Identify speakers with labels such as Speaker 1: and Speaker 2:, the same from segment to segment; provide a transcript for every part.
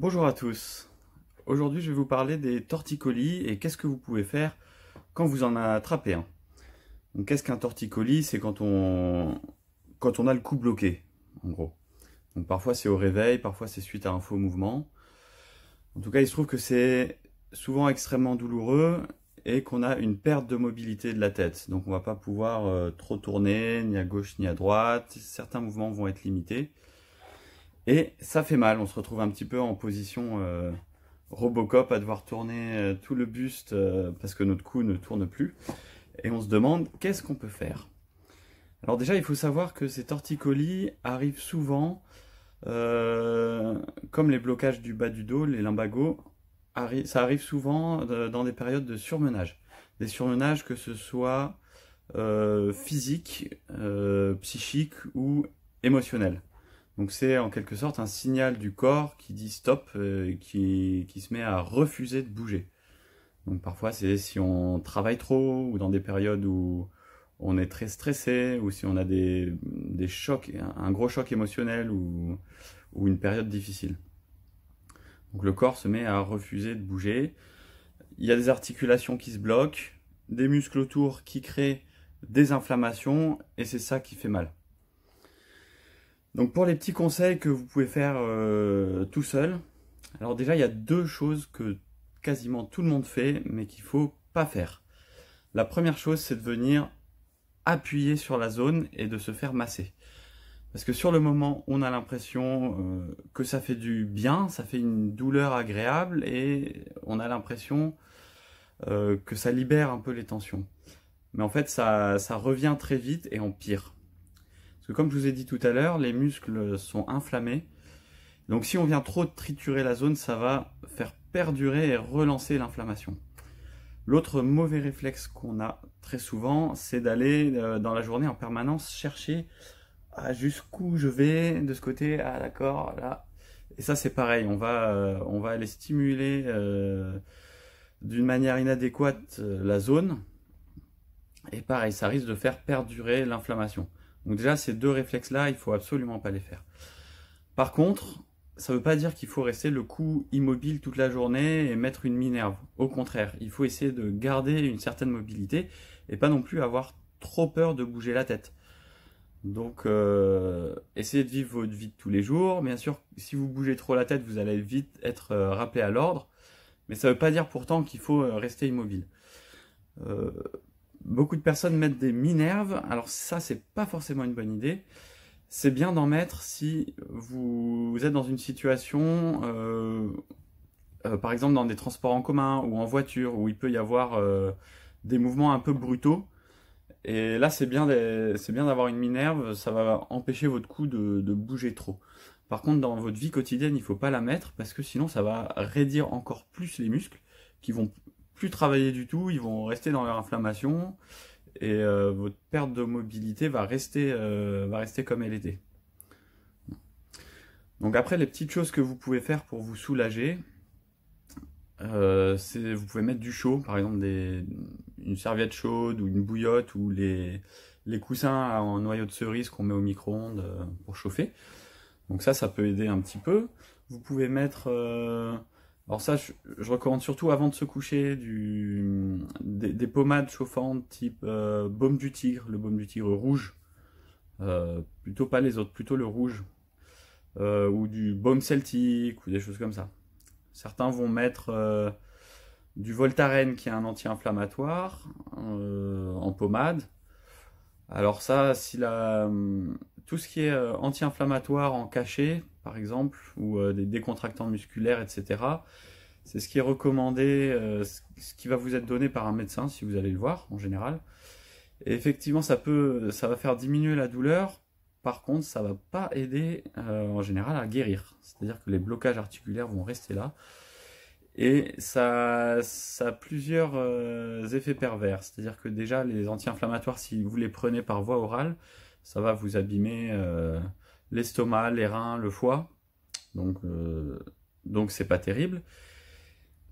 Speaker 1: Bonjour à tous. Aujourd'hui, je vais vous parler des torticolis et qu'est-ce que vous pouvez faire quand vous en attrapez un. qu'est-ce qu'un torticolis C'est quand on... a le coup bloqué, en gros. parfois c'est au réveil, parfois c'est suite à un faux mouvement. En tout cas, il se trouve que c'est souvent extrêmement douloureux et qu'on a une perte de mobilité de la tête. Donc, on va pas pouvoir euh, trop tourner, ni à gauche ni à droite. Certains mouvements vont être limités. Et ça fait mal, on se retrouve un petit peu en position euh, Robocop à devoir tourner euh, tout le buste euh, parce que notre cou ne tourne plus. Et on se demande qu'est-ce qu'on peut faire. Alors déjà, il faut savoir que ces torticolis arrivent souvent, comme les blocages du bas du dos, les limbagos, ça arrive souvent dans des périodes de surmenage. Des surmenages que ce soit physiques, physique, psychique ou émotionnels. Donc c'est en quelque sorte un signal du corps qui dit stop, euh, qui, qui, se met à refuser de bouger. Donc parfois c'est si on travaille trop ou dans des périodes où on est très stressé ou si on a des, des chocs, un gros choc émotionnel ou, ou, une période difficile. Donc le corps se met à refuser de bouger. Il y a des articulations qui se bloquent, des muscles autour qui créent des inflammations et c'est ça qui fait mal. Donc pour les petits conseils que vous pouvez faire euh, tout seul, alors déjà il y a deux choses que quasiment tout le monde fait mais qu'il faut pas faire. La première chose c'est de venir appuyer sur la zone et de se faire masser. Parce que sur le moment, on a l'impression euh, que ça fait du bien, ça fait une douleur agréable et on a l'impression euh, que ça libère un peu les tensions. Mais en fait, ça, ça revient très vite et en pire comme je vous ai dit tout à l'heure, les muscles sont inflammés. Donc si on vient trop triturer la zone, ça va faire perdurer et relancer l'inflammation. L'autre mauvais réflexe qu'on a très souvent, c'est d'aller euh, dans la journée en permanence chercher à ah, jusqu'où je vais de ce côté, ah d'accord, là. Et ça c'est pareil, on va, euh, on va aller stimuler euh, d'une manière inadéquate la zone. Et pareil, ça risque de faire perdurer l'inflammation. Donc déjà, ces deux réflexes-là, il faut absolument pas les faire. Par contre, ça ne veut pas dire qu'il faut rester le cou immobile toute la journée et mettre une minerve. Au contraire, il faut essayer de garder une certaine mobilité et pas non plus avoir trop peur de bouger la tête. Donc, euh, essayez de vivre votre vie de tous les jours. Bien sûr, si vous bougez trop la tête, vous allez vite être euh, rappelé à l'ordre. Mais ça ne veut pas dire pourtant qu'il faut euh, rester immobile. Euh, Beaucoup de personnes mettent des Minerves, alors ça c'est pas forcément une bonne idée. C'est bien d'en mettre si vous êtes dans une situation, euh, euh, par exemple dans des transports en commun ou en voiture, où il peut y avoir euh, des mouvements un peu brutaux. Et là c'est bien d'avoir une Minerve, ça va empêcher votre cou de, bouger trop. Par contre, dans votre vie quotidienne, il ne faut pas la mettre parce que sinon, ça va raidir encore plus les muscles qui vont travailler du tout, ils vont rester dans leur inflammation et euh, votre perte de mobilité va rester, euh, va rester comme elle était. Donc après, les petites choses que vous pouvez faire pour vous soulager, euh, c'est vous pouvez mettre du chaud, par exemple des, une serviette chaude ou une bouillotte ou les, les coussins en noyau de cerise qu'on met au micro-ondes pour chauffer. Donc ça, ça peut aider un petit peu. Vous pouvez mettre alors ça, je, recommande surtout avant de se coucher des, pommades chauffantes type euh, baume du tigre, le baume du tigre rouge, euh, plutôt pas les autres, plutôt le rouge, euh, ou du baume celtique, ou des choses comme ça. Certains vont mettre du Voltaren qui est un anti-inflammatoire en pommade, alors ça, si la, euh, tout ce qui est euh, anti-inflammatoire en cachet, par exemple, ou euh, des décontractants musculaires, etc., c'est ce qui est recommandé, ce qui va vous être donné par un médecin, si vous allez le voir, en général. effectivement, ça, peut, ça va faire diminuer la douleur, par contre, ça va pas aider en général à guérir. C'est-à-dire que les blocages articulaires vont rester là. Et ça, a plusieurs euh, effets pervers. C'est-à-dire que déjà, les anti-inflammatoires, si vous les prenez par voie orale, ça va vous abîmer euh, l'estomac, les reins, le foie. Euh, donc, c'est pas terrible.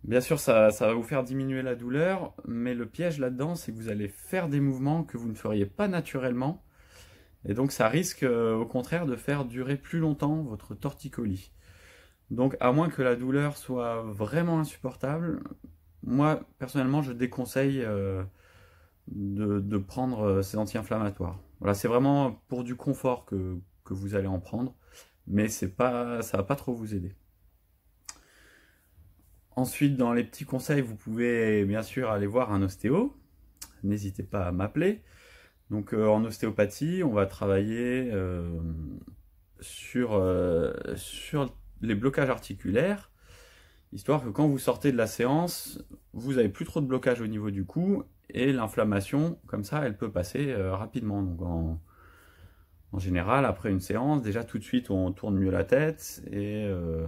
Speaker 1: Bien sûr, ça, ça, va vous faire diminuer la douleur, mais le piège là-dedans, c'est que vous allez faire des mouvements que vous ne feriez pas naturellement. Et donc, ça risque, au contraire, de faire durer plus longtemps votre torticolis. Donc à moins que la douleur soit vraiment insupportable, moi personnellement je déconseille euh, de, prendre euh, ces anti-inflammatoires. Voilà, c'est vraiment pour du confort que, vous allez en prendre, mais c'est pas, ça va pas trop vous aider. Ensuite, dans les petits conseils, vous pouvez bien sûr aller voir un ostéo. N'hésitez pas à m'appeler. Donc euh, en ostéopathie, on va travailler sur, le sur les blocages articulaires, histoire que quand vous sortez de la séance, vous n'avez plus trop de blocage au niveau du cou, et l'inflammation, comme ça, elle peut passer euh, rapidement. Donc en, général, après une séance, déjà tout de suite, on tourne mieux la tête, et, euh,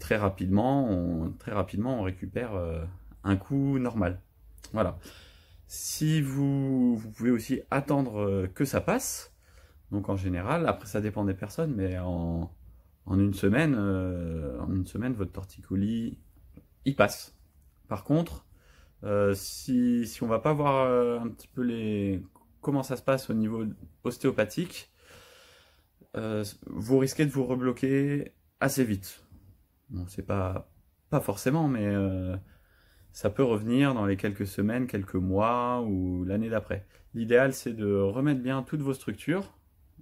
Speaker 1: très, rapidement, on, très rapidement, on récupère euh, un coup normal. Voilà. Si vous, vous pouvez aussi attendre que ça passe, donc en général, après ça dépend des personnes, mais en, en une semaine, euh, en une semaine votre torticolis y passe. Par contre, euh, si, si, on va pas voir euh, un petit peu les, comment ça se passe au niveau ostéopathique, vous risquez de vous rebloquer assez vite. Non, c'est pas, pas forcément, mais ça peut revenir dans les quelques semaines, quelques mois ou l'année d'après. L'idéal, c'est de remettre bien toutes vos structures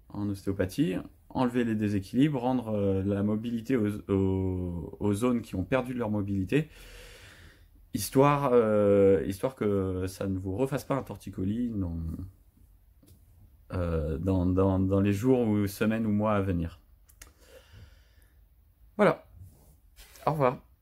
Speaker 1: en ostéopathie enlever les déséquilibres, rendre euh, la mobilité aux, zones qui ont perdu leur mobilité, histoire, euh, histoire que ça ne vous refasse pas un torticolis euh, dans, les jours ou semaines ou mois à venir. Voilà. Au revoir.